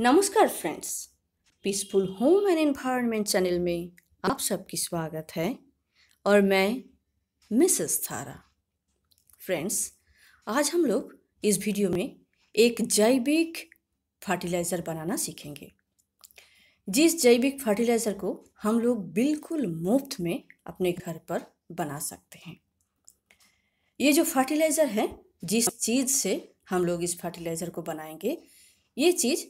नमस्कार friends peaceful home and environment channel में आप सबकी स्वागत है और मैं मिसेस थारा फ्रेंड्स आज हम लोग इस वीडियो में एक जैविक फर्टिलाइज़र बनाना सीखेंगे जिस जैविक फर्टिलाइज़र को हम लोग बिल्कुल मुफ्त में अपने घर पर बना सकते हैं ये जो फर्टिलाइज़र है जिस चीज़ से हम लोग इस फर्टिलाइज़र को बनाएंगे ये चीज़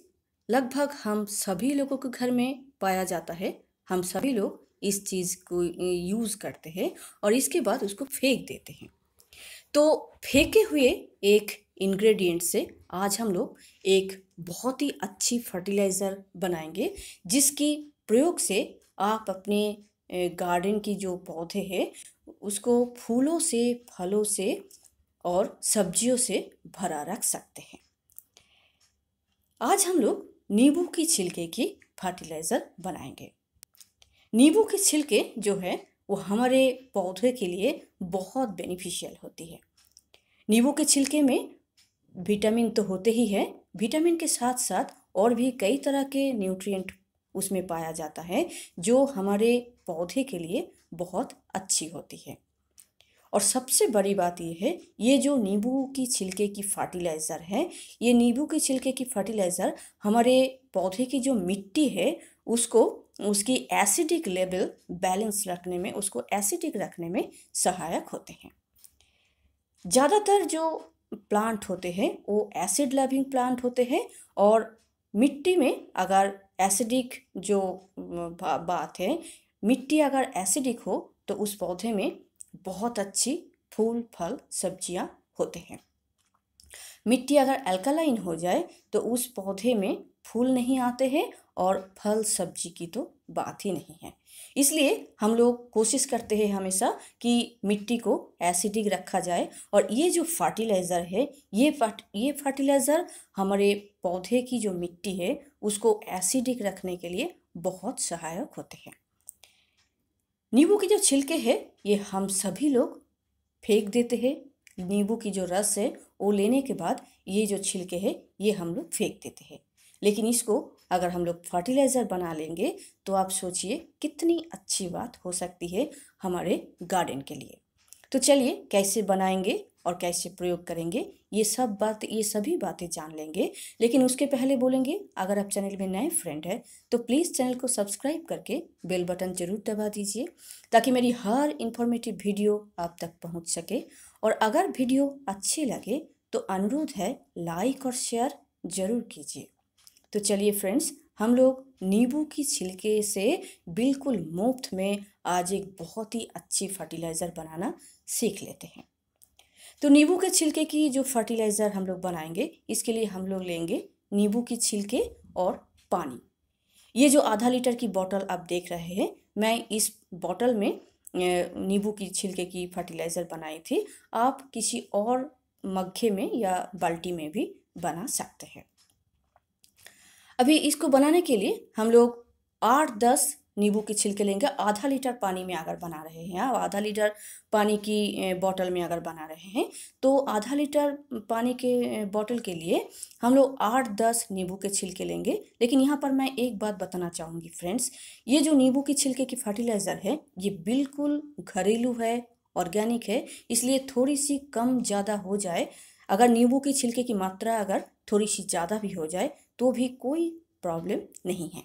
लगभग हम सभी लोगों के घर में पाया जाता है हम सभी लोग इस चीज़ को यूज़ करते हैं और इसके बाद उसको फेंक देते हैं तो फेंके हुए एक इंग्रेडिएंट से आज हम लोग एक बहुत ही अच्छी फर्टिलाइज़र बनाएंगे जिसकी प्रयोग से आप अपने गार्डन की जो पौधे हैं उसको फूलों से फलों से और सब्जियों से भरा रख सकते हैं आज हम लोग नींबू की छिलके की फर्टिलाइज़र बनाएंगे नींबू के छिलके जो है वो हमारे पौधे के लिए बहुत बेनिफिशियल होती है नींबू के छिलके में विटामिन तो होते ही है विटामिन के साथ साथ और भी कई तरह के न्यूट्रिएंट उसमें पाया जाता है जो हमारे पौधे के लिए बहुत अच्छी होती है और सबसे बड़ी बात यह है ये जो नींबू की छिलके की फर्टिलाइज़र है ये नींबू के छिलके की फर्टिलाइज़र हमारे पौधे की जो मिट्टी है उसको उसकी एसिडिक लेवल बैलेंस रखने में उसको एसिडिक रखने में सहायक होते हैं ज़्यादातर जो प्लांट होते हैं वो एसिड लविंग प्लांट होते हैं और मिट्टी में अगर एसिडिक जो बात है मिट्टी अगर एसिडिक हो तो उस पौधे में बहुत अच्छी फूल फल सब्जियां होते हैं मिट्टी अगर अल्कलाइन हो जाए तो उस पौधे में फूल नहीं आते हैं और फल सब्जी की तो बात ही नहीं है इसलिए हम लोग कोशिश करते हैं हमेशा कि मिट्टी को एसिडिक रखा जाए और ये जो फर्टिलाइज़र है ये फर्ट ये फर्टिलाइज़र हमारे पौधे की जो मिट्टी है उसको एसिडिक रखने के लिए बहुत सहायक होते हैं नींबू के जो छिलके हैं ये हम सभी लोग फेंक देते हैं नींबू की जो रस है वो लेने के बाद ये जो छिलके हैं ये हम लोग फेंक देते हैं लेकिन इसको अगर हम लोग फर्टिलाइज़र बना लेंगे तो आप सोचिए कितनी अच्छी बात हो सकती है हमारे गार्डन के लिए तो चलिए कैसे बनाएंगे और कैसे प्रयोग करेंगे ये सब बात ये सभी बातें जान लेंगे लेकिन उसके पहले बोलेंगे अगर आप चैनल में नए फ्रेंड हैं तो प्लीज़ चैनल को सब्सक्राइब करके बेल बटन जरूर दबा दीजिए ताकि मेरी हर इन्फॉर्मेटिव वीडियो आप तक पहुंच सके और अगर वीडियो अच्छी लगे तो अनुरोध है लाइक और शेयर ज़रूर कीजिए तो चलिए फ्रेंड्स हम लोग नींबू की छिलके से बिल्कुल मुफ्त में आज एक बहुत ही अच्छी फर्टिलाइज़र बनाना सीख लेते हैं तो नींबू के छिलके की जो फर्टिलाइज़र हम लोग बनाएंगे इसके लिए हम लोग लेंगे नींबू की छिलके और पानी ये जो आधा लीटर की बॉटल आप देख रहे हैं मैं इस बॉटल में नींबू की छिलके की फर्टिलाइज़र बनाई थी आप किसी और मग्घे में या बाल्टी में भी बना सकते हैं अभी इसको बनाने के लिए हम लोग आठ दस नींबू के छिलके लेंगे आधा लीटर पानी में अगर बना रहे हैं आप आधा लीटर पानी की बोतल में अगर बना रहे हैं तो आधा लीटर पानी के बोतल के लिए हम लोग आठ दस नींबू के छिलके लेंगे लेकिन यहाँ पर मैं एक बात बताना चाहूँगी फ्रेंड्स ये जो नींबू के छिलके की फर्टिलाइज़र है ये बिल्कुल घरेलू है ऑर्गेनिक है इसलिए थोड़ी सी कम ज़्यादा हो जाए अगर नींबू के छिलके की मात्रा अगर थोड़ी सी ज़्यादा भी हो जाए तो भी कोई प्रॉब्लम नहीं है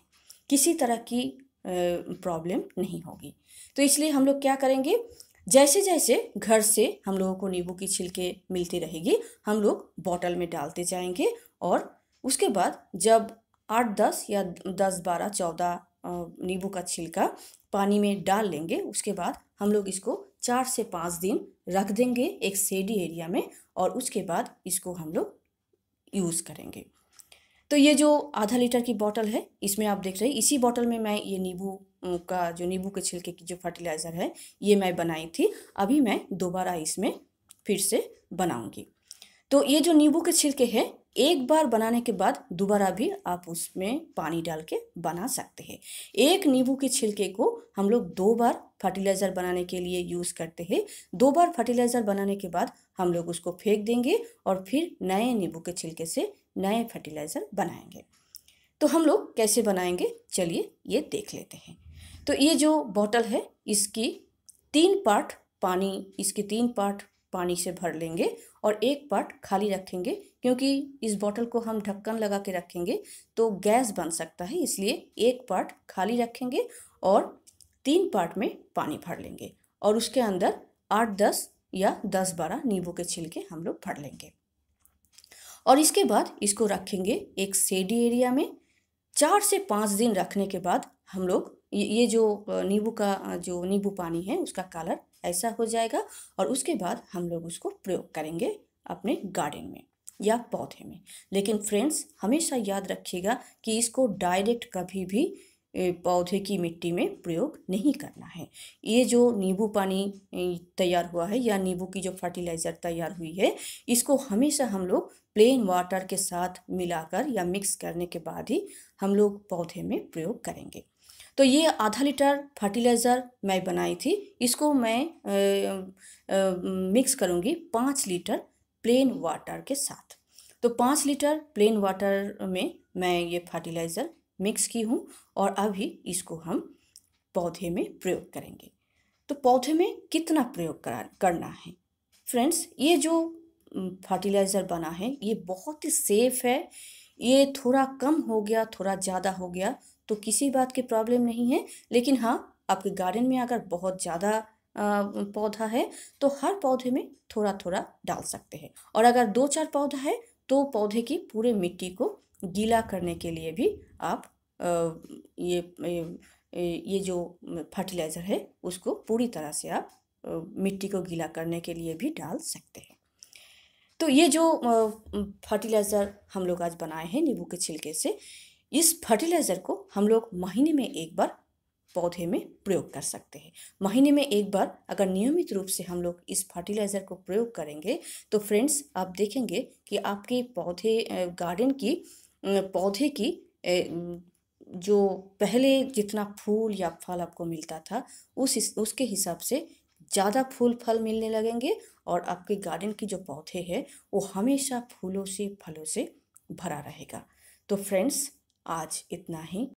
किसी तरह की प्रॉब्लम नहीं होगी तो इसलिए हम लोग क्या करेंगे जैसे जैसे घर से हम लोगों को नींबू की छिलके मिलती रहेगी हम लोग बॉटल में डालते जाएंगे और उसके बाद जब आठ दस या दस बारह चौदह नींबू का छिलका पानी में डाल लेंगे उसके बाद हम लोग इसको चार से पाँच दिन रख देंगे एक सेडी एरिया में और उसके बाद इसको हम लोग यूज़ करेंगे तो ये जो आधा लीटर की बॉटल है इसमें आप देख रहे हैं इसी बॉटल में मैं ये नींबू का जो नींबू के छिलके की जो फर्टिलाइज़र है ये मैं बनाई थी अभी मैं दोबारा इसमें फिर से बनाऊंगी तो ये जो नींबू के छिलके हैं एक बार बनाने के बाद दोबारा भी आप उसमें पानी डाल के बना सकते हैं एक नींबू के छिलके को हम लोग दो बार फर्टिलाइज़र बनाने के लिए यूज़ करते हैं दो बार फर्टिलाइज़र बनाने के बाद हम लोग उसको फेंक देंगे और फिर नए नींबू के छिलके से नए फर्टिलाइज़र बनाएंगे तो हम लोग कैसे बनाएंगे चलिए ये देख लेते हैं तो ये जो बॉटल है इसकी तीन पार्ट पानी इसके तीन पार्ट पानी से भर लेंगे और एक पार्ट खाली रखेंगे क्योंकि इस बॉटल को हम ढक्कन लगा के रखेंगे तो गैस बन सकता है इसलिए एक पार्ट खाली रखेंगे और तीन पार्ट में पानी भर लेंगे और उसके अंदर आठ दस या दस बारह नींबू के छिलके हम लोग भर लेंगे और इसके बाद इसको रखेंगे एक सेडी एरिया में चार से पाँच दिन रखने के बाद हम लोग ये जो नींबू का जो नींबू पानी है उसका कलर ऐसा हो जाएगा और उसके बाद हम लोग उसको प्रयोग करेंगे अपने गार्डन में या पौधे में लेकिन फ्रेंड्स हमेशा याद रखिएगा कि इसको डायरेक्ट कभी भी पौधे की मिट्टी में प्रयोग नहीं करना है ये जो नींबू पानी तैयार हुआ है या नींबू की जो फर्टिलाइज़र तैयार हुई है इसको हमेशा हम लोग प्लेन वाटर के साथ मिलाकर या मिक्स करने के बाद ही हम लोग पौधे में प्रयोग करेंगे तो ये आधा लीटर फर्टिलाइज़र मैं बनाई थी इसको मैं आ, आ, मिक्स करूँगी पाँच लीटर प्लेन वाटर के साथ तो पाँच लीटर प्लेन वाटर में मैं ये फर्टिलाइज़र मिक्स की हूँ और अभी इसको हम पौधे में प्रयोग करेंगे तो पौधे में कितना प्रयोग करना है फ्रेंड्स ये जो फर्टिलाइज़र बना है ये बहुत ही सेफ है ये थोड़ा कम हो गया थोड़ा ज़्यादा हो गया तो किसी बात की प्रॉब्लम नहीं है लेकिन हाँ आपके गार्डन में अगर बहुत ज़्यादा पौधा है तो हर पौधे में थोड़ा थोड़ा डाल सकते हैं और अगर दो चार पौधा है तो पौधे की पूरे मिट्टी को गीला करने के लिए भी आप ये ये जो फर्टिलाइज़र है उसको पूरी तरह से आप मिट्टी को गीला करने के लिए भी डाल सकते हैं तो ये जो फर्टिलाइज़र हम लोग आज बनाए हैं नींबू के छिलके से इस फर्टिलाइज़र को हम लोग महीने में एक बार पौधे में प्रयोग कर सकते हैं महीने में एक बार अगर नियमित रूप से हम लोग इस फर्टिलाइज़र को प्रयोग करेंगे तो फ्रेंड्स आप देखेंगे कि आपके पौधे गार्डन की पौधे की जो पहले जितना फूल या फल आपको मिलता था उस उसके हिसाब से ज़्यादा फूल फल मिलने लगेंगे और आपके गार्डन की जो पौधे हैं वो हमेशा फूलों से फलों से भरा रहेगा तो फ्रेंड्स आज इतना ही